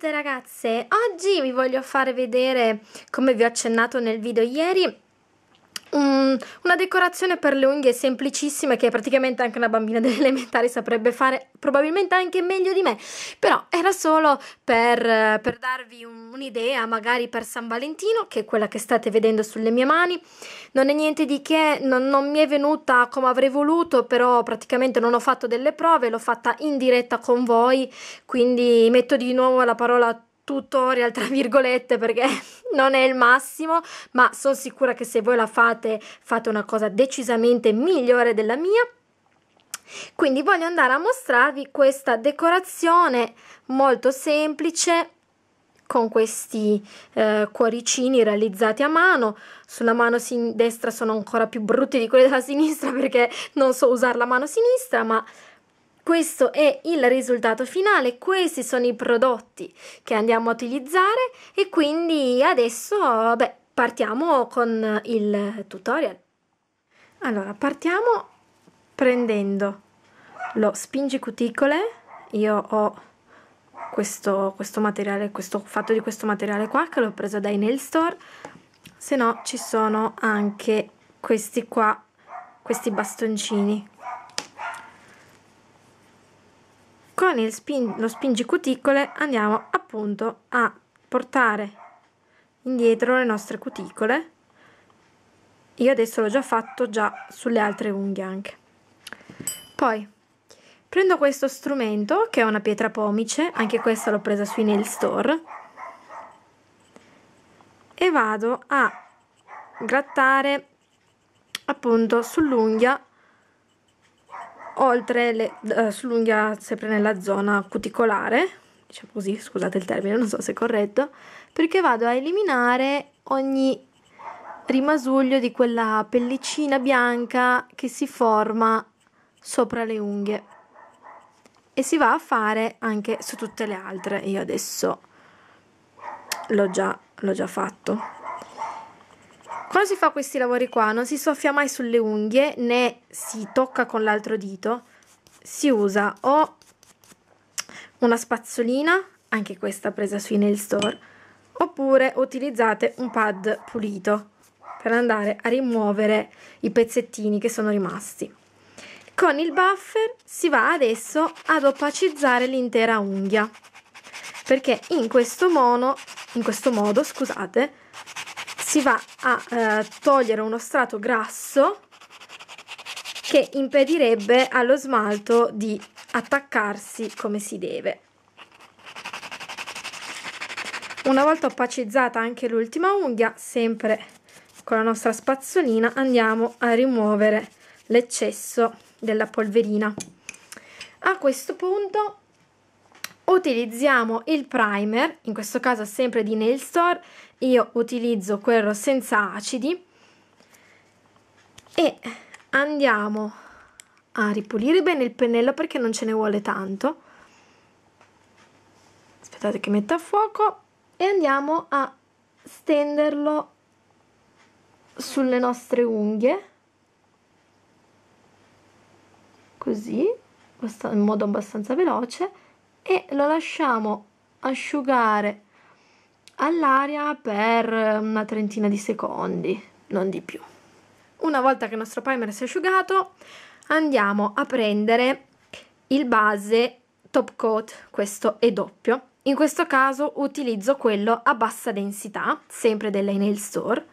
tutte ragazze, oggi vi voglio far vedere, come vi ho accennato nel video ieri, un, mm, una decorazione per le unghie semplicissima che praticamente anche una bambina delle elementari saprebbe fare, probabilmente anche meglio di me, però era solo per, per darvi un, un'idea, magari per San Valentino, che è quella che state vedendo sulle mie mani, non è niente di che, non, non mi è venuta come avrei voluto, però praticamente non ho fatto delle prove, l'ho fatta in diretta con voi, quindi metto di nuovo la parola tutorial tra virgolette perché non è il massimo ma sono sicura che se voi la fate fate una cosa decisamente migliore della mia quindi voglio andare a mostrarvi questa decorazione molto semplice con questi eh, cuoricini realizzati a mano sulla mano destra sono ancora più brutti di quelli della sinistra perché non so usare la mano sinistra ma questo è il risultato finale, questi sono i prodotti che andiamo a utilizzare e quindi adesso beh, partiamo con il tutorial. Allora, partiamo prendendo lo spingi cuticole, io ho questo, questo materiale, questo fatto di questo materiale qua che l'ho preso dai nail store, se no ci sono anche questi qua, questi bastoncini, con spin- lo spingicuticcole andiamo appunto a portare indietro le nostre cuticole io adesso l'ho già fatto già sulle altre unghie anche poi prendo questo strumento che è una pietra pomice anche questa l'ho presa sui nail store e vado a grattare appunto sull'unghia oltre le, eh, sull'unghia sempre nella zona cuticolare, diciamo così, scusate il termine, non so se è corretto, perché vado a eliminare ogni rimasuglio di quella pellicina bianca che si forma sopra le unghie e si va a fare anche su tutte le altre. Io adesso l'ho già, l'ho già fatto. Quando si fa questi lavori qua non si soffia mai sulle unghie né si tocca con l'altro dito, si usa o una spazzolina, anche questa presa sui nail store, oppure utilizzate un pad pulito per andare a rimuovere i pezzettini che sono rimasti. Con il buffer si va adesso ad opacizzare l'intera unghia perché in questo, mono, in questo modo scusate, si va a eh, togliere uno strato grasso che impedirebbe allo smalto di attaccarsi come si deve. Una volta opacizzata anche l'ultima unghia, sempre con la nostra spazzolina andiamo a rimuovere l'eccesso della polverina. A questo punto utilizziamo il primer, in questo caso sempre di Nail Store, io utilizzo quello senza acidi e andiamo a ripulire bene il pennello perché non ce ne vuole tanto aspettate che metta a fuoco e andiamo a stenderlo sulle nostre unghie così in modo abbastanza veloce e lo lasciamo asciugare all'aria per una trentina di secondi, non di più. Una volta che il nostro primer si è asciugato, andiamo a prendere il base top coat, questo è doppio. In questo caso utilizzo quello a bassa densità, sempre della Nail Store,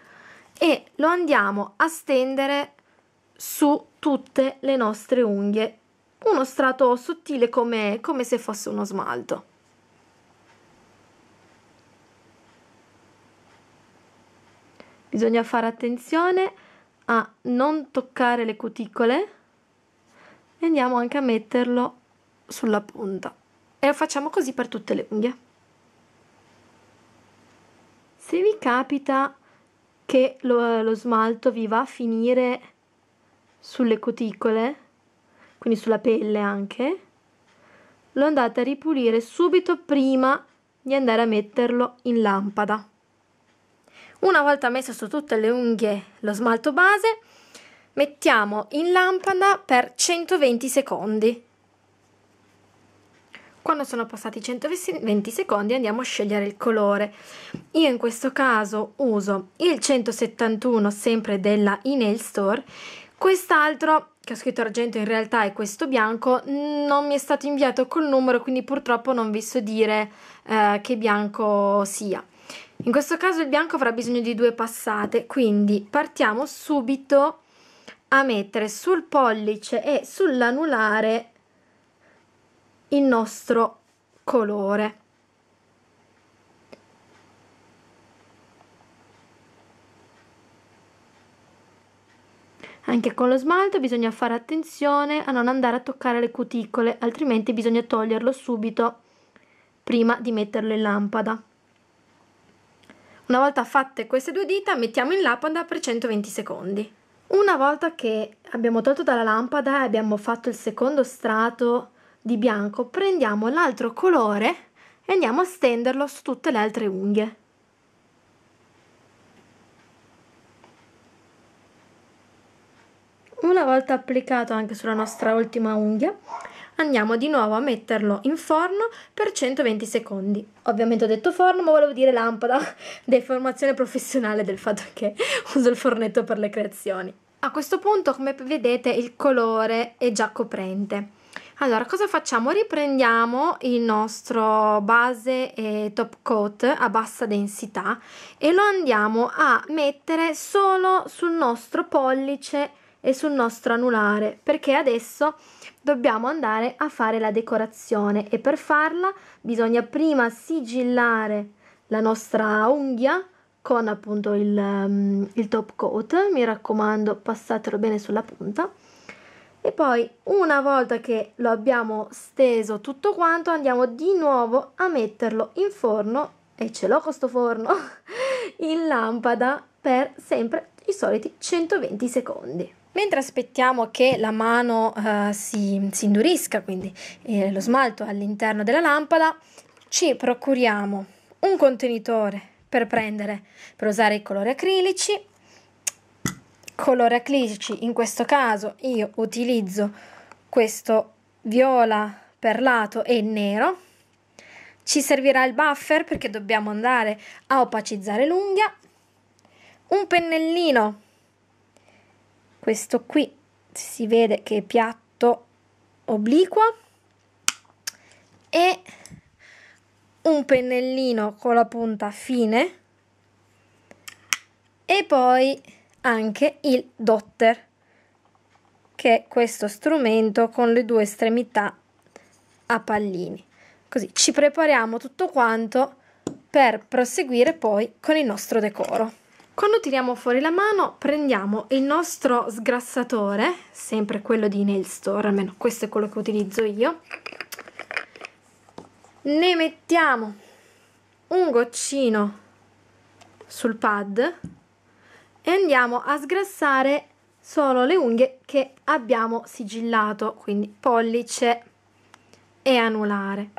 e lo andiamo a stendere su tutte le nostre unghie, uno strato sottile come, come se fosse uno smalto. Bisogna fare attenzione a non toccare le cuticole e andiamo anche a metterlo sulla punta e facciamo così per tutte le unghie. Se vi capita che lo, lo smalto vi va a finire sulle cuticole, quindi sulla pelle anche, lo andate a ripulire subito prima di andare a metterlo in lampada. Una volta messo su tutte le unghie lo smalto base, mettiamo in lampada per 120 secondi. Quando sono passati 120 secondi andiamo a scegliere il colore. Io in questo caso uso il 171 sempre della Inel Store. Quest'altro che ho scritto argento in realtà è questo bianco, non mi è stato inviato col numero quindi purtroppo non vi so dire eh, che bianco sia. In questo caso il bianco avrà bisogno di due passate, quindi partiamo subito a mettere sul pollice e sull'anulare il nostro colore. Anche con lo smalto bisogna fare attenzione a non andare a toccare le cuticole, altrimenti bisogna toglierlo subito prima di metterlo in lampada. Una volta fatte queste due dita mettiamo in lampada per 120 secondi. Una volta che abbiamo tolto dalla lampada e abbiamo fatto il secondo strato di bianco, prendiamo l'altro colore e andiamo a stenderlo su tutte le altre unghie. Una volta applicato anche sulla nostra ultima unghia, andiamo di nuovo a metterlo in forno per 120 secondi. Ovviamente ho detto forno, ma volevo dire lampada, deformazione professionale del fatto che uso il fornetto per le creazioni. A questo punto, come vedete, il colore è già coprente. Allora, cosa facciamo? Riprendiamo il nostro base e top coat a bassa densità e lo andiamo a mettere solo sul nostro pollice e sul nostro anulare perché adesso dobbiamo andare a fare la decorazione e per farla bisogna prima sigillare la nostra unghia con appunto il, um, il top coat mi raccomando passatelo bene sulla punta e poi una volta che lo abbiamo steso tutto quanto andiamo di nuovo a metterlo in forno e ce l'ho questo forno in lampada per sempre i soliti 120 secondi Mentre aspettiamo che la mano eh, si, si, indurisca, quindi eh, lo smalto all'interno della lampada, ci procuriamo un contenitore per prendere, per usare i colori acrilici. Colori acrilici, in questo caso io utilizzo questo viola perlato e nero. Ci servirà il buffer perché dobbiamo andare a opacizzare l'unghia. Un pennellino questo qui si vede che è piatto obliquo e un pennellino con la punta fine e poi anche il dotter che è questo strumento con le due estremità a pallini così ci prepariamo tutto quanto per proseguire poi con il nostro decoro quando tiriamo fuori la mano prendiamo il nostro sgrassatore, sempre quello di Nail Store, almeno questo è quello che utilizzo io, ne mettiamo un goccino sul pad e andiamo a sgrassare solo le unghie che abbiamo sigillato, quindi pollice e anulare.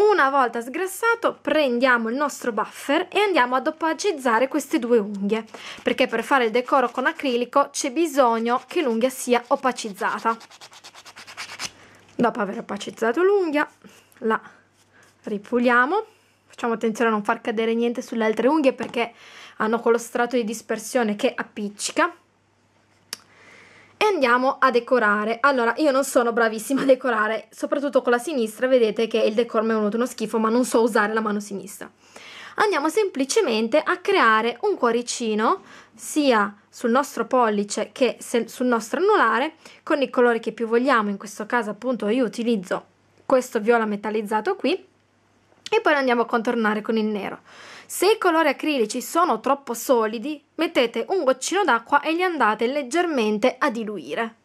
Una volta sgrassato prendiamo il nostro buffer e andiamo ad opacizzare queste due unghie perché per fare il decoro con acrilico c'è bisogno che l'unghia sia opacizzata. Dopo aver opacizzato l'unghia la ripuliamo, facciamo attenzione a non far cadere niente sulle altre unghie perché hanno quello strato di dispersione che appiccica e andiamo a decorare. Allora, io non sono bravissima a decorare, soprattutto con la sinistra, vedete che il decor mi è venuto uno schifo, ma non so usare la mano sinistra. Andiamo semplicemente a creare un cuoricino sia sul nostro pollice che sul nostro anulare con i colori che più vogliamo, in questo caso appunto io utilizzo questo viola metallizzato qui e poi lo andiamo a contornare con il nero. Se i colori acrilici sono troppo solidi, mettete un goccino d'acqua e li andate leggermente a diluire.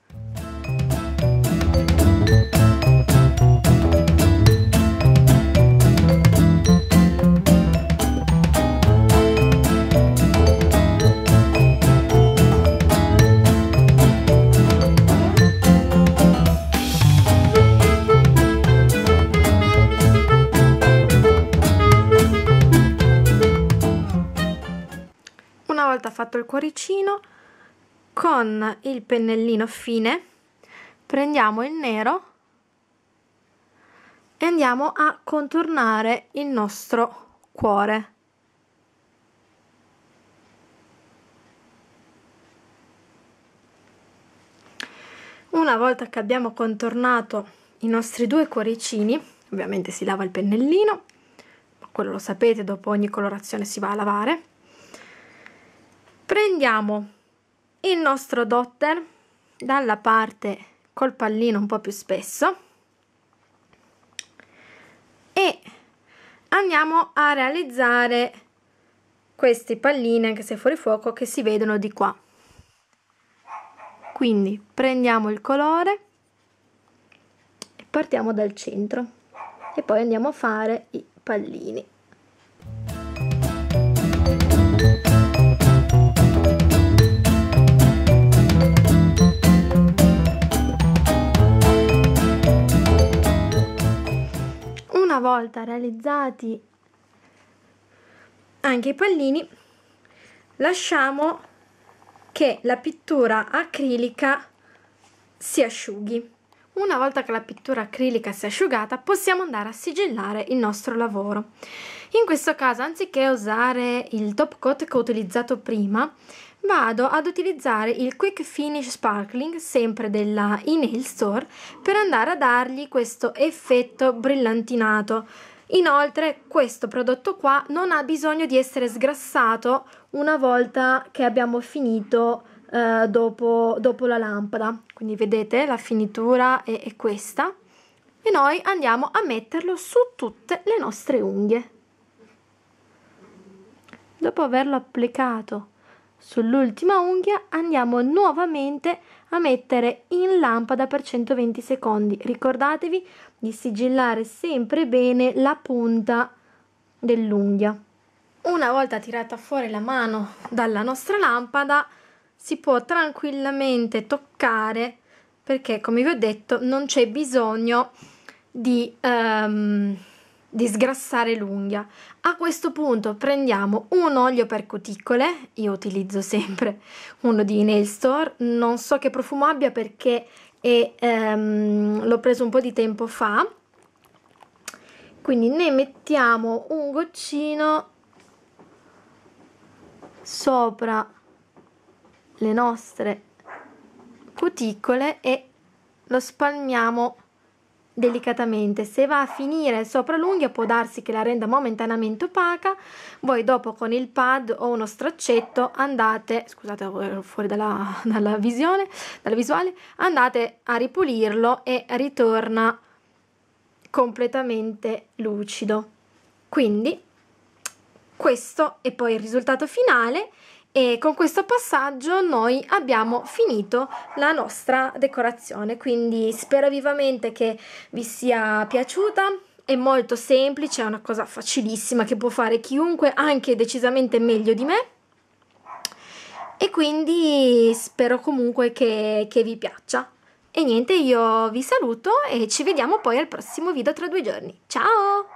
fatto il cuoricino con il pennellino fine prendiamo il nero e andiamo a contornare il nostro cuore una volta che abbiamo contornato i nostri due cuoricini ovviamente si lava il pennellino quello lo sapete dopo ogni colorazione si va a lavare prendiamo il nostro dotter dalla parte col pallino un po' più spesso e andiamo a realizzare questi pallini anche se fuori fuoco che si vedono di qua quindi prendiamo il colore e partiamo dal centro e poi andiamo a fare i pallini volta realizzati anche i pallini lasciamo che la pittura acrilica si asciughi una volta che la pittura acrilica si è asciugata possiamo andare a sigillare il nostro lavoro in questo caso anziché usare il top coat che ho utilizzato prima vado ad utilizzare il Quick Finish Sparkling, sempre della Inhale Store, per andare a dargli questo effetto brillantinato. Inoltre questo prodotto qua non ha bisogno di essere sgrassato una volta che abbiamo finito eh, dopo, dopo, la lampada. Quindi vedete la finitura è, è questa e noi andiamo a metterlo su tutte le nostre unghie. Dopo averlo applicato Sull'ultima unghia andiamo nuovamente a mettere in lampada per 120 secondi. Ricordatevi di sigillare sempre bene la punta dell'unghia. Una volta tirata fuori la mano dalla nostra lampada si può tranquillamente toccare perché come vi ho detto non c'è bisogno di... Um, di sgrassare l'unghia. A questo punto prendiamo un olio per cuticole, io utilizzo sempre uno di Nail Store, non so che profumo abbia perché ehm, l'ho preso un po' di tempo fa, quindi ne mettiamo un goccino sopra le nostre cuticole e lo spalmiamo delicatamente. Se va a finire sopra l'unghia può darsi che la renda momentaneamente opaca, voi dopo con il pad o uno straccetto andate, scusate eh, fuori dalla, dalla visione, dalla visuale, andate a ripulirlo e ritorna completamente lucido. Quindi questo è poi il risultato finale e con questo passaggio noi abbiamo finito la nostra decorazione quindi spero vivamente che vi sia piaciuta è molto semplice è una cosa facilissima che può fare chiunque anche decisamente meglio di me e quindi spero comunque che, che vi piaccia e niente io vi saluto e ci vediamo poi al prossimo video tra due giorni ciao